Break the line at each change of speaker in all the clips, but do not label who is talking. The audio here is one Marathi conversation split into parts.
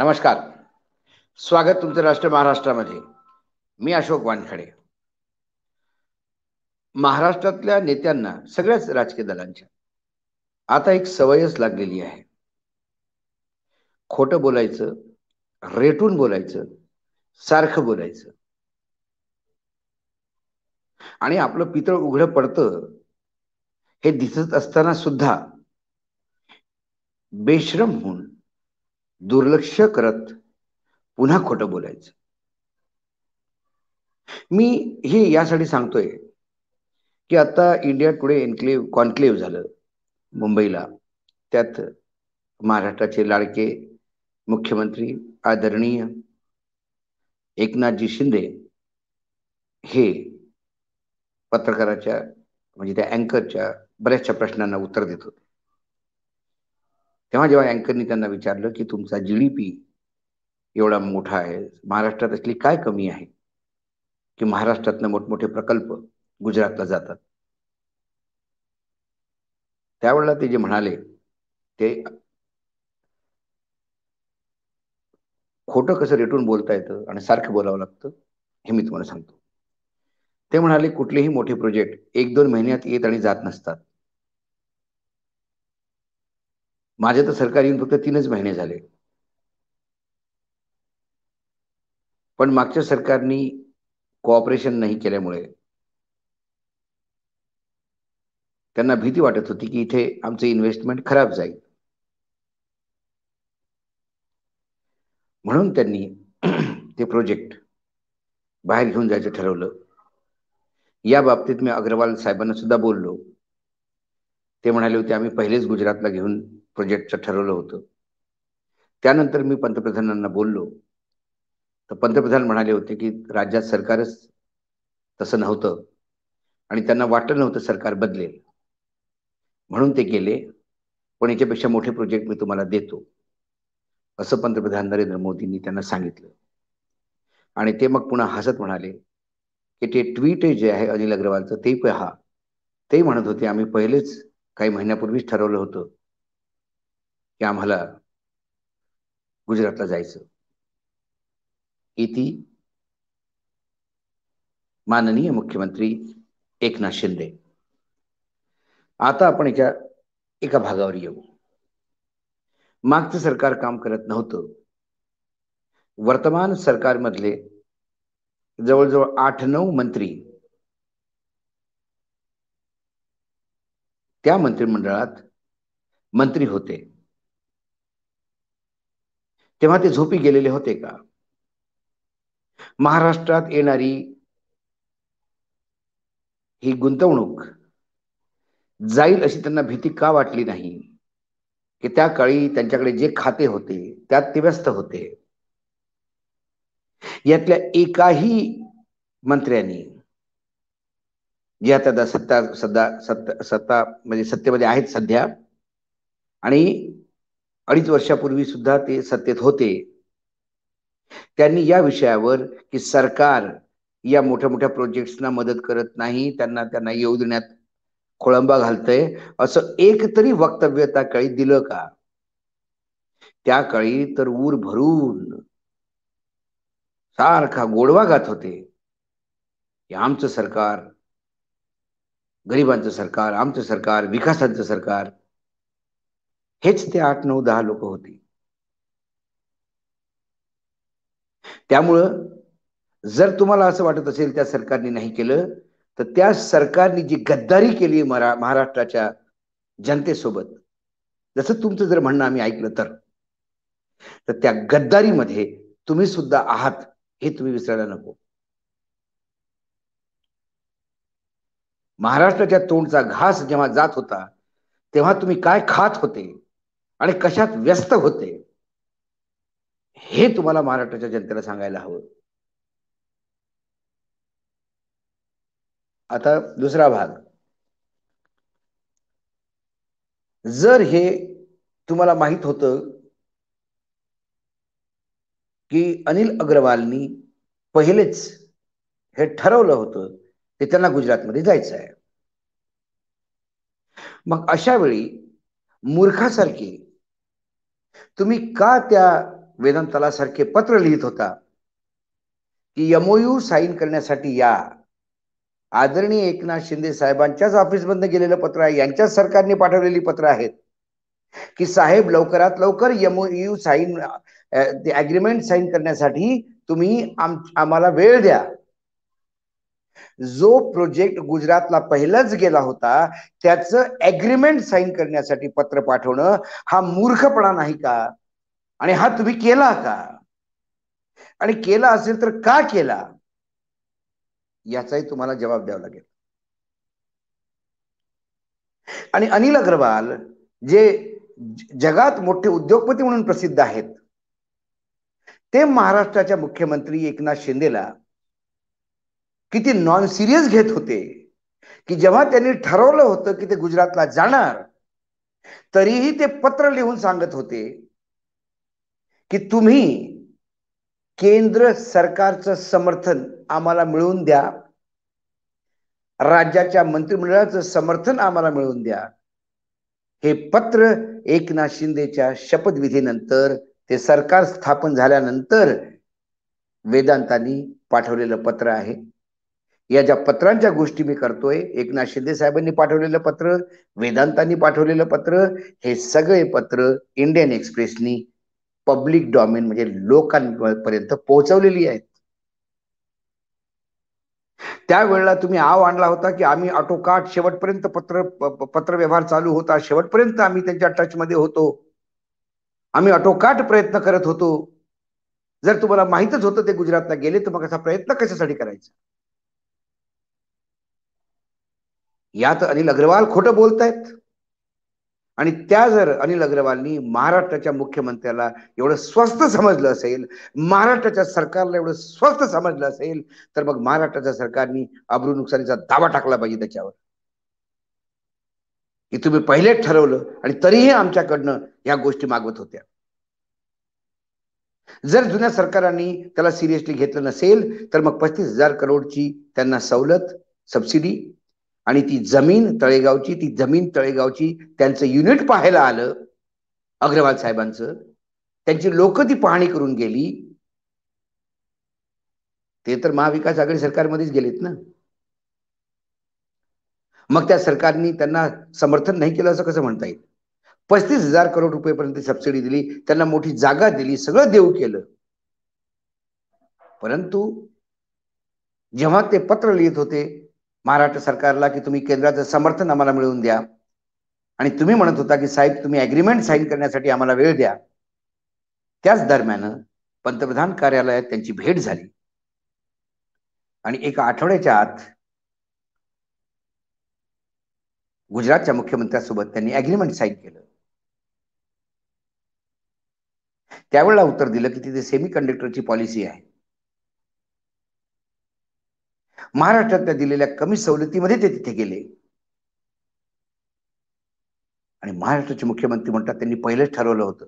नमस्कार स्वागत तुमचं राष्ट्र महाराष्ट्रामध्ये मी अशोक वानखडे महाराष्ट्रातल्या नेत्यांना सगळ्याच राजकीय दलांच्या आता एक सवयच लागलेली आहे खोटं बोलायचं रेटून बोलायचं सारखं बोलायचं आणि आपलं पितळ उघडं पडतं हे दिसत असताना सुद्धा बेश्रम होऊन दुर्लक्ष करत पुन्हा खोटं बोलायचं मी हे यासाठी सांगतोय की आता इंडिया टुडे एन्क्लेव्ह कॉन्क्लेव्ह झालं मुंबईला त्यात महाराष्ट्राचे लाडके मुख्यमंत्री आदरणीय एकनाथजी शिंदे हे पत्रकाराच्या म्हणजे त्या अँकरच्या बऱ्याचशा प्रश्नांना उत्तर देत होते तेव्हा जेव्हा अँकरनी त्यांना विचारलं की तुमचा जी डी पी एवढा मोठा आहे महाराष्ट्रात असली काय कमी आहे की महाराष्ट्रातनं मोठमोठे प्रकल्प गुजरातला जातात त्यावेळेला ते जे म्हणाले ते खोटं कसं रेटून बोलता येतं आणि सारखं बोलावं लागतं हे मी तुम्हाला सांगतो ते म्हणाले कुठलेही मोठे प्रोजेक्ट एक दोन महिन्यात येत आणि जात नसतात माझे तर सरकार येऊन फक्त तीनच महिने झाले पण मागच्या सरकारनी कोऑपरेशन नाही केल्यामुळे त्यांना भीती वाटत होती की इथे आमचे इन्व्हेस्टमेंट खराब जाईल म्हणून त्यांनी ते प्रोजेक्ट बाहेर घेऊन जायचं ठरवलं या बाबतीत मी अग्रवाल साहेबांना सुद्धा बोललो ते म्हणाले होते आम्ही पहिलेच गुजरातला घेऊन प्रोजेक्टचं ठरवलं होतं त्यानंतर मी पंतप्रधानांना बोललो तर पंतप्रधान म्हणाले होते की राज्यात सरकारच तसं नव्हतं आणि त्यांना वाटलं नव्हतं सरकार बदलेल म्हणून ते गेले पण याच्यापेक्षा मोठे प्रोजेक्ट मी तुम्हाला देतो असं पंतप्रधान नरेंद्र मोदींनी त्यांना सांगितलं आणि ते मग पुन्हा हसत म्हणाले की ते ट्विट जे आहे अनिल अग्रवालचं ते पहा ते म्हणत होते आम्ही पहिलेच काही महिन्यापूर्वीच ठरवलं होतं की आम्हाला गुजरातला जायचं इति माननीय मुख्यमंत्री एकनाथ शिंदे आता आपण याच्या एका भागावर येऊ मागचं सरकार काम करत नव्हतं वर्तमान सरकारमधले जवळजवळ आठ नऊ मंत्री त्या मंत्रिमंडळात मंत्री होते तेव्हा ते झोपी गेलेले होते का महाराष्ट्रात येणारी ही गुंतवणूक जाईल अशी त्यांना भीती का वाटली नाही की त्या काळी त्यांच्याकडे जे खाते होते त्यात ते व्यस्त होते यातल्या एकाही मंत्र्यांनी जे आता सत्ता सध्या सत्ता सत्ता म्हणजे सत्तेमध्ये आहेत सध्या आणि अडीच वर्षापूर्वी सुद्धा ते सत्तेत होते त्यांनी या विषयावर की सरकार या मोठ्या मोठ्या प्रोजेक्ट्सना मदत करत नाही त्यांना त्यांना येऊ देण्यात खोळंबा घालतय असं एक तरी वक्तव्य त्या काळी दिलं का त्या काळी तर ऊर भरून सारखा गोडवा गात होते आमचं सरकार गरिबांचं सरकार आमचं सरकार विकासांचं सरकार हेच ते आठ नऊ दहा लोक होती त्यामुळं जर तुम्हाला असं वाटत असेल त्या सरकारने नाही केलं तर त्या सरकारने जी गद्दारी केली मरा महाराष्ट्राच्या जनतेसोबत जसं तुमचं जर म्हणणं आम्ही ऐकलं तर तर त्या गद्दारीमध्ये तुम्ही सुद्धा आहात हे तुम्ही विसरायला नको महाराष्ट्राच्या तोंडचा घास जेव्हा जात होता तेव्हा तुम्ही काय खात होते आणि कशात व्यस्त होते हे तुम्हाला महाराष्ट्राच्या जनतेला सांगायला हवं आता दुसरा भाग जर हे तुम्हाला माहित होतं की अनिल अग्रवालनी पहिलेच हे ठरवलं होतं ते त्यांना गुजरातमध्ये जायचं आहे मग अशा वेळी मूर्खासारखी तुम्ही का त्या सारखे पत्र लिहित होता की यमोयू साईन करण्यासाठी या आदरणीय एकनाथ शिंदे साहेबांच्याच ऑफिसमधनं गेलेलं पत्र आहे यांच्याच सरकारने पाठवलेली पत्र आहेत की साहेब लवकरात लवकर यमोयू साईन ऍग्रीमेंट साईन करण्यासाठी तुम्ही आम आम्हाला वेळ द्या जो प्रोजेक्ट गुजरातला पहिलाच गेला होता त्याचं ऍग्रीमेंट साईन करण्यासाठी पत्र पाठवणं हा मूर्खपणा नाही का आणि हा तुम्ही केला का आणि केला असेल तर का केला याचाही तुम्हाला जबाब द्यावा लागेल आणि अनिल अग्रवाल जे जगात मोठे उद्योगपती म्हणून प्रसिद्ध आहेत ते महाराष्ट्राच्या मुख्यमंत्री एकनाथ शिंदेला किती नॉन सिरियस घेत होते की जेव्हा त्यांनी ठरवलं होतं की ते गुजरातला जाणार तरीही ते पत्र लिहून सांगत होते की तुम्ही केंद्र सरकारचं समर्थन आम्हाला मिळवून द्या राज्याच्या मंत्रिमंडळाचं समर्थन आम्हाला मिळवून द्या हे पत्र एकनाथ शिंदेच्या शपथविधीनंतर ते सरकार स्थापन झाल्यानंतर वेदांतांनी पाठवलेलं पत्र आहे या ज्या पत्रांच्या गोष्टी मी करतोय एकनाथ शिंदे साहेबांनी पाठवलेलं पत्र वेदांतांनी पाठवलेलं पत्र हे सगळे पत्र इंडियन एक्सप्रेसनी पब्लिक डॉमेन म्हणजे लोकांपर्यंत पोहोचवलेली आहेत त्यावेळेला तुम्ही आव आणला होता की आम्ही ऑटोकाट शेवटपर्यंत पत्र पत्र व्यवहार चालू होता शेवटपर्यंत आम्ही त्यांच्या टचमध्ये होतो आम्ही ऑटोकाट प्रयत्न करत होतो जर तुम्हाला माहीतच होतं ते गुजरातला गेले तर मग असा प्रयत्न कशासाठी करायचा यात अनिल अग्रवाल खोटं बोलतायत आणि त्या जर अनिल अग्रवालनी महाराष्ट्राच्या मुख्यमंत्र्याला एवढं स्वस्त समजलं असेल महाराष्ट्राच्या सरकारला एवढं स्वस्त समजलं असेल तर मग महाराष्ट्राच्या सरकारनी अब्रू नुकसानीचा दावा टाकला पाहिजे त्याच्यावर की तुम्ही पहिलेच ठरवलं आणि तरीही आमच्याकडनं ह्या गोष्टी मागवत होत्या जर जुन्या सरकारांनी त्याला सिरियसली घेतलं नसेल तर मग पस्तीस हजार करोडची त्यांना सवलत सबसिडी आणि ती जमीन तळेगावची ती जमीन तळेगावची त्यांचं युनिट पाहायला आलं अग्रवाल साहेबांचं त्यांची लोक ती पाहणी करून गेली ते तर महाविकास आघाडी सरकारमध्येच गेलेत ना मग त्या सरकारनी त्यांना समर्थन नाही केलं असं कसं म्हणता येईल पस्तीस हजार करोड रुपयेपर्यंत सबसिडी दिली त्यांना मोठी जागा दिली सगळं देऊ केलं परंतु जेव्हा ते पत्र लिहित होते महाराष्ट्र सरकारला की तुम्ही केंद्राचं समर्थन आम्हाला मिळवून द्या आणि तुम्ही म्हणत होता की साहेब तुम्ही अग्रीमेंट साईन करण्यासाठी आम्हाला वेळ द्या त्याच दरम्यान पंतप्रधान कार्यालयात त्यांची भेट झाली आणि एका आठवड्याच्या आत गुजरातच्या मुख्यमंत्र्यांसोबत त्यांनी अग्रीमेंट साईन केलं त्यावेळेला उत्तर दिलं की तिथे सेमी कंडक्टरची पॉलिसी आहे महाराष्ट्रातल्या दिलेल्या कमी सवलतीमध्ये ते तिथे गेले आणि महाराष्ट्राचे मुख्यमंत्री म्हणतात त्यांनी पहिलेच ठरवलं होतं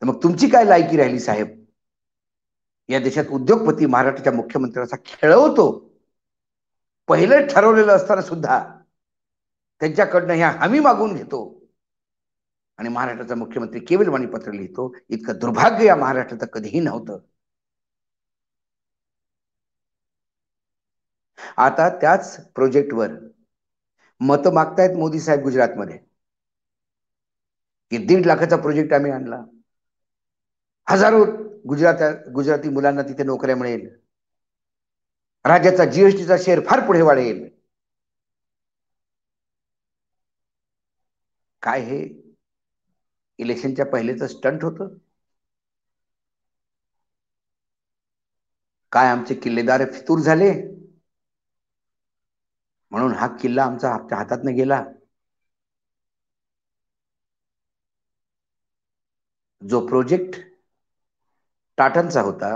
तर मग तुमची काय लायकी राहिली साहेब या देशात उद्योगपती महाराष्ट्राच्या मुख्यमंत्र्याचा खेळवतो पहिलेच ठरवलेलं असताना सुद्धा त्यांच्याकडनं ह्या हमी मागून घेतो आणि महाराष्ट्राचा मुख्यमंत्री केवळ वाणीपत्र लिहितो इतकं दुर्भाग्य या महाराष्ट्राचं कधीही नव्हतं आता त्याच प्रोजेक्टवर मतं मागतायत मोदी साहेब गुजरातमध्ये की दीड लाखाचा प्रोजेक्ट आम्ही आणला हजारो गुजरात गुजराती मुलांना तिथे नोकऱ्या मिळेल राज्याचा जीएसटीचा शेअर फार पुढे वाढेल काय हे इलेक्शनच्या पहिलेच स्टंट होत काय आमचे किल्लेदार फितूर झाले म्हणून हा किल्ला आमचा हातातनं गेला जो प्रोजेक्ट टाटांचा होता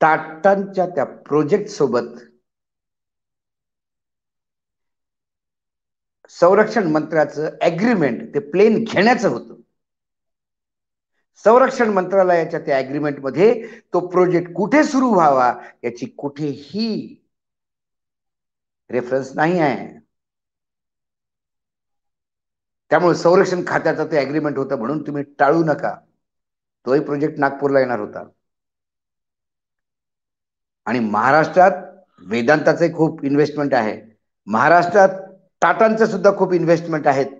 टाटांच्या त्या प्रोजेक्ट सोबत संरक्षण मंत्र्याचं ऍग्रीमेंट ते प्लेन घेण्याचं होतं संरक्षण मंत्रालयाच्या त्या अग्रीमेंटमध्ये तो प्रोजेक्ट कुठे सुरू व्हावा याची कुठेही रेफरन्स नाही आहे त्यामुळे संरक्षण खात्याचं ते अग्रीमेंट होतं म्हणून तुम्ही टाळू नका तोही प्रोजेक्ट नागपूरला येणार होता आणि महाराष्ट्रात वेदांताचे खूप इन्व्हेस्टमेंट आहे महाराष्ट्रात टाटांचं सुद्धा खूप इन्व्हेस्टमेंट आहेत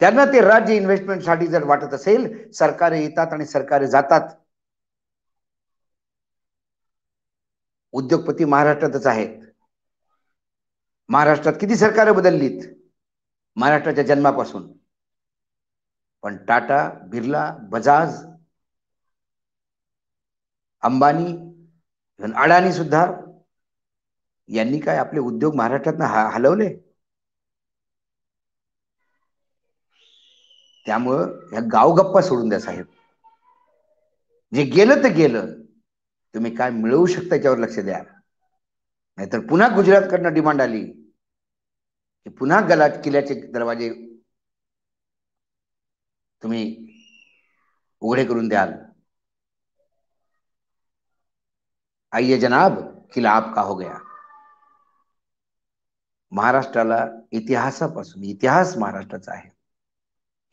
त्यांना ते राज्य इन्व्हेस्टमेंटसाठी जर वाटत असेल सरकार येतात आणि सरकारे जातात उद्योगपती महाराष्ट्रातच आहेत महाराष्ट्रात किती सरकार बदललीत महाराष्ट्राच्या जन्मापासून पण टाटा बिर्ला बजाज अंबानी अडाणी सुद्धा यांनी काय आपले उद्योग महाराष्ट्रात हलवले त्यामुळं ह्या गावगप्पा सोडून द्या साहेब जे गेलं ते गेलं तुम्ही काय मिळवू शकता याच्यावर लक्ष द्या नाहीतर पुन्हा गुजरातकडनं डिमांड आली की पुन्हा गलात किल्ल्याचे दरवाजे तुम्ही उघडे करून द्याल आई जनाब किला आपका हो गया महाराष्ट्राला इतिहासापासून इतिहास महाराष्ट्राचा आहे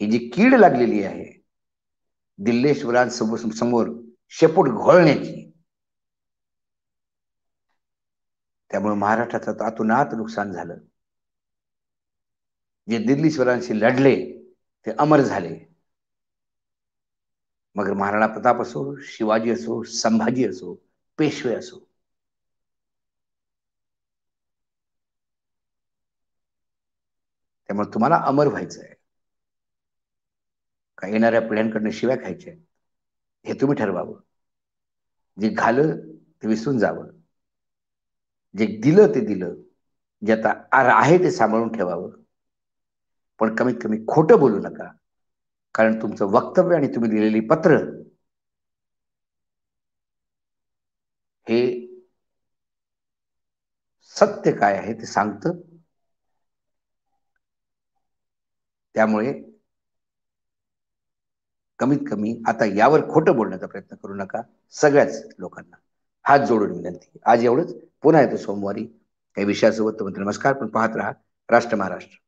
ही जी कीड लागलेली आहे दिल्लेश्वरांसमोर समोर शेपूट घोळण्याची त्यामुळे महाराष्ट्राचं आतून नुकसान झालं जे दिल्लीश्वरांशी लढले ते अमर झाले मग महाराणा प्रताप असो शिवाजी असो संभाजी असो पेशवे असो त्यामुळे तुम्हाला अमर व्हायचं आहे का येणाऱ्या पिढ्यांकडनं शिव्या खायच्या हे तुम्ही ठरवावं जे घाल ते विसरून जावं जे दिलं ते दिलं जे आता आहे ते सांभाळून ठेवावं पण कमीत कमी खोटं बोलू नका कारण तुमचं वक्तव्य आणि तुम्ही लिहिलेली पत्र हे सत्य काय आहे ते सांगतं त्यामुळे कमीत कमी आता यावर खोटं बोलण्याचा प्रयत्न करू नका सगळ्याच लोकांना हात जोडून विनंती आज एवढंच पुन्हा येतो सोमवारी काही विषयासोबत तुम्ही नमस्कार पण पाहत राहा राष्ट्र महाराष्ट्र